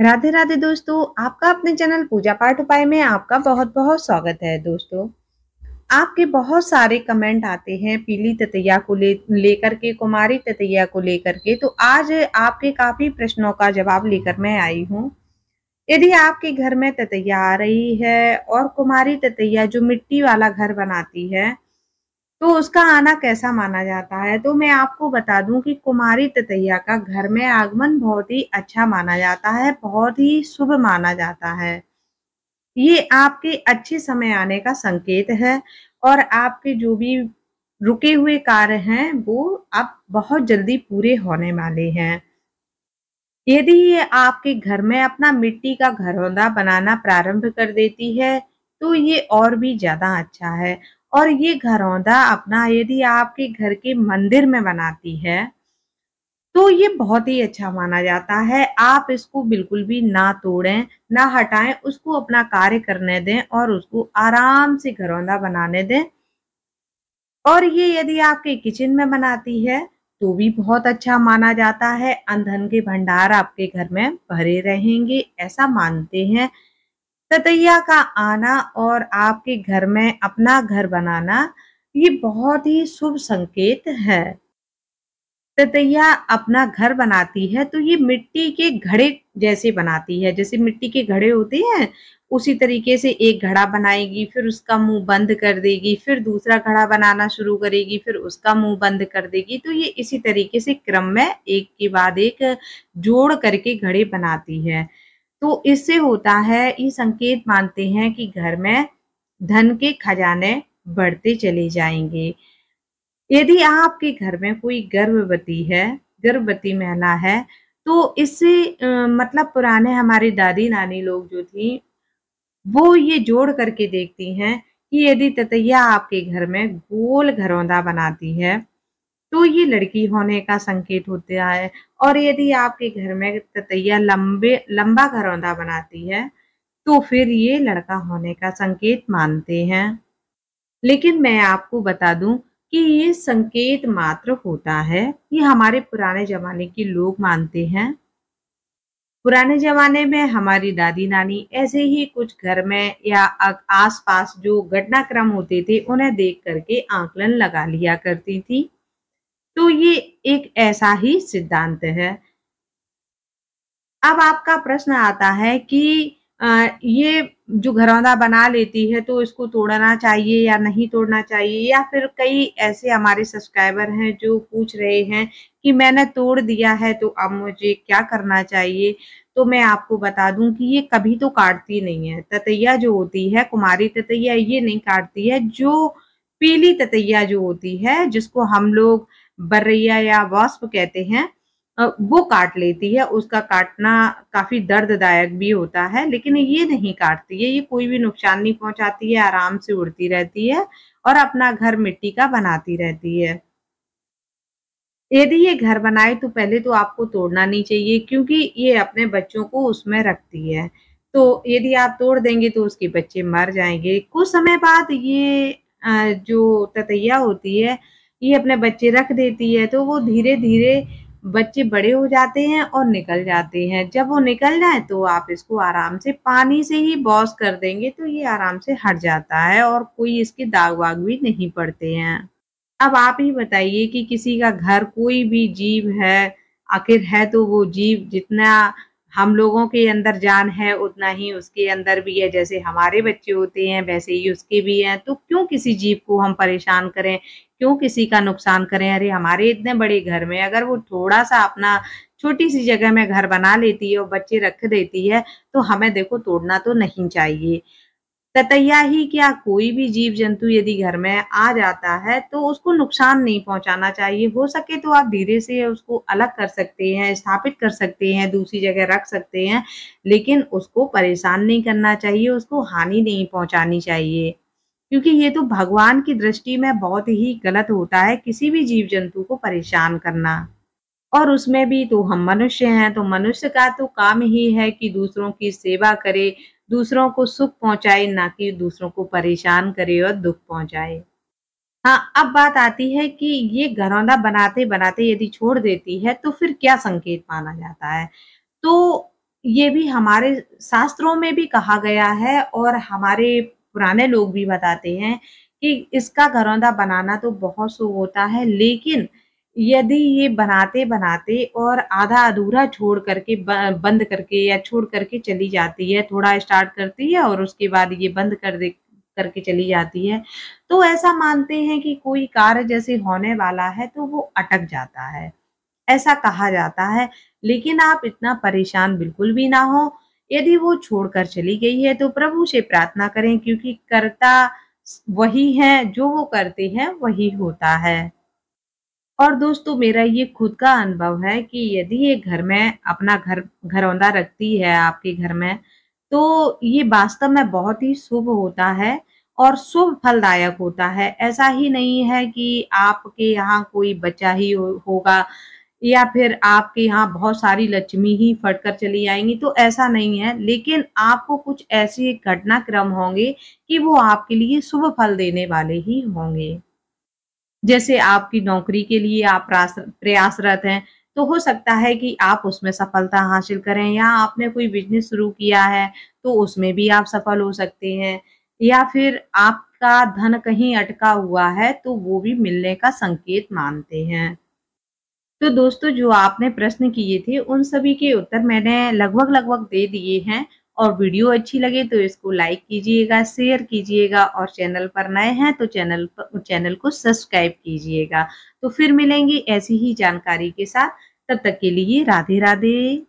राधे राधे दोस्तों आपका अपने चैनल पूजा पाठ उपाय में आपका बहुत बहुत स्वागत है दोस्तों आपके बहुत सारे कमेंट आते हैं पीली ततैया को ले लेकर के कुमारी ततैया को लेकर के तो आज आपके काफी प्रश्नों का जवाब लेकर मैं आई हूँ यदि आपके घर में ततैया आ रही है और कुमारी ततैया जो मिट्टी वाला घर बनाती है तो उसका आना कैसा माना जाता है तो मैं आपको बता दूं कि कुमारी ततैया का घर में आगमन बहुत ही अच्छा माना जाता है बहुत ही शुभ माना जाता है ये आपके अच्छे समय आने का संकेत है और आपके जो भी रुके हुए कार्य हैं वो अब बहुत जल्दी पूरे होने वाले हैं यदि ये आपके घर में अपना मिट्टी का घरौंदा बनाना प्रारंभ कर देती है तो ये और भी ज्यादा अच्छा है और ये घरौंदा अपना यदि आपके घर के मंदिर में बनाती है तो ये बहुत ही अच्छा माना जाता है आप इसको बिल्कुल भी ना तोड़ें ना हटाएं उसको अपना कार्य करने दें और उसको आराम से घरौंदा बनाने दें और ये यदि आपके किचन में बनाती है तो भी बहुत अच्छा माना जाता है अंधन के भंडार आपके घर में भरे रहेंगे ऐसा मानते हैं ततैया का आना और आपके घर में अपना घर बनाना ये बहुत ही शुभ संकेत है ततैया अपना घर बनाती है तो ये मिट्टी के घड़े जैसे बनाती है जैसे मिट्टी के घड़े होते हैं उसी तरीके से एक घड़ा बनाएगी फिर उसका मुंह बंद कर देगी फिर दूसरा घड़ा बनाना शुरू करेगी फिर उसका मुंह बंद कर देगी तो ये इसी तरीके से क्रम में एक के बाद एक जोड़ करके घड़े बनाती है तो इससे होता है ये संकेत मानते हैं कि घर में धन के खजाने बढ़ते चले जाएंगे यदि आपके घर में कोई गर्भवती है गर्भवती महिला है तो इससे मतलब पुराने हमारे दादी नानी लोग जो थी वो ये जोड़ करके देखती हैं कि यदि ततैया आपके घर में गोल घरौंदा बनाती है तो ये लड़की होने का संकेत होता है और यदि आपके घर में ततैया लंबे लंबा घरौंदा बनाती है तो फिर ये लड़का होने का संकेत मानते हैं लेकिन मैं आपको बता दूं कि ये संकेत मात्र होता है ये हमारे पुराने जमाने के लोग मानते हैं पुराने जमाने में हमारी दादी नानी ऐसे ही कुछ घर में या आसपास जो घटनाक्रम होते थे उन्हें देख करके आकलन लगा लिया करती थी तो ये एक ऐसा ही सिद्धांत है अब आपका प्रश्न आता है कि ये जो घरौंदा बना लेती है तो इसको तोड़ना चाहिए या नहीं तोड़ना चाहिए या फिर कई ऐसे हमारे सब्सक्राइबर हैं जो पूछ रहे हैं कि मैंने तोड़ दिया है तो अब मुझे क्या करना चाहिए तो मैं आपको बता दूं कि ये कभी तो काटती नहीं है ततैया जो होती है कुमारी ततैया ये नहीं काटती है जो पीली ततैया जो होती है जिसको हम लोग बर्रैया या वास्प कहते हैं वो काट लेती है उसका काटना काफी दर्ददायक भी होता है लेकिन ये नहीं काटती है ये कोई भी नुकसान नहीं पहुंचाती है आराम से उड़ती रहती है और अपना घर मिट्टी का बनाती रहती है यदि ये घर बनाए तो पहले तो आपको तोड़ना नहीं चाहिए क्योंकि ये अपने बच्चों को उसमें रखती है तो यदि आप तोड़ देंगे तो उसके बच्चे मर जाएंगे कुछ समय बाद ये जो ततैया होती है ये अपने बच्चे रख देती है तो वो धीरे धीरे बच्चे बड़े हो जाते हैं और निकल जाते हैं जब वो निकल जाए तो आप इसको आराम से पानी से ही बॉस कर देंगे तो ये आराम से हट जाता है और कोई इसके दाग वाग भी नहीं पड़ते हैं अब आप ही बताइए कि किसी का घर कोई भी जीव है आखिर है तो वो जीव जितना हम लोगों के अंदर जान है उतना ही उसके अंदर भी है जैसे हमारे बच्चे होते हैं वैसे ही उसके भी हैं तो क्यों किसी जीव को हम परेशान करें क्यों किसी का नुकसान करें अरे हमारे इतने बड़े घर में अगर वो थोड़ा सा अपना छोटी सी जगह में घर बना लेती है और बच्चे रख देती है तो हमें देखो तोड़ना तो नहीं चाहिए ततैया ही क्या कोई भी जीव जंतु यदि घर में आ जाता है तो उसको नुकसान नहीं पहुंचाना चाहिए हो सके तो आप धीरे से उसको अलग कर सकते हैं स्थापित कर सकते हैं दूसरी जगह रख सकते हैं लेकिन उसको परेशान नहीं करना चाहिए उसको हानि नहीं पहुंचानी चाहिए क्योंकि ये तो भगवान की दृष्टि में बहुत ही गलत होता है किसी भी जीव जंतु को परेशान करना और उसमें भी तो हम मनुष्य हैं तो मनुष्य का तो काम ही है कि दूसरों की सेवा करे दूसरों को सुख पहुंचाए ना कि दूसरों को परेशान करे और दुख पहुंचाए हाँ अब बात आती है कि ये घरौंदा बनाते बनाते यदि छोड़ देती है तो फिर क्या संकेत माना जाता है तो ये भी हमारे शास्त्रों में भी कहा गया है और हमारे पुराने लोग भी बताते हैं कि इसका घरौंदा बनाना तो बहुत सो होता है लेकिन यदि ये बनाते बनाते और आधा अधूरा छोड़ करके बंद करके या छोड़ करके चली जाती है थोड़ा स्टार्ट करती है और उसके बाद ये बंद कर दे करके चली जाती है तो ऐसा मानते हैं कि कोई कार्य जैसे होने वाला है तो वो अटक जाता है ऐसा कहा जाता है लेकिन आप इतना परेशान बिल्कुल भी ना हो यदि वो छोड़कर चली गई है तो प्रभु से प्रार्थना करें क्योंकि कर्ता वही है जो वो करते हैं वही होता है और दोस्तों मेरा ये खुद का अनुभव है कि यदि ये घर में अपना घर घरौंदा रखती है आपके घर में तो ये वास्तव में बहुत ही शुभ होता है और शुभ फलदायक होता है ऐसा ही नहीं है कि आपके यहाँ कोई बच्चा ही हो, होगा या फिर आपके यहाँ बहुत सारी लक्ष्मी ही फट कर चली आएंगी तो ऐसा नहीं है लेकिन आपको कुछ ऐसे घटनाक्रम होंगे कि वो आपके लिए शुभ फल देने वाले ही होंगे जैसे आपकी नौकरी के लिए आप प्रयासरत हैं तो हो सकता है कि आप उसमें सफलता हासिल करें या आपने कोई बिजनेस शुरू किया है तो उसमें भी आप सफल हो सकते हैं या फिर आपका धन कहीं अटका हुआ है तो वो भी मिलने का संकेत मानते हैं तो दोस्तों जो आपने प्रश्न किए थे उन सभी के उत्तर मैंने लगभग लगभग दे दिए हैं और वीडियो अच्छी लगे तो इसको लाइक कीजिएगा शेयर कीजिएगा और चैनल पर नए हैं तो चैनल पर चैनल को सब्सक्राइब कीजिएगा तो फिर मिलेंगे ऐसी ही जानकारी के साथ तब तक के लिए राधे राधे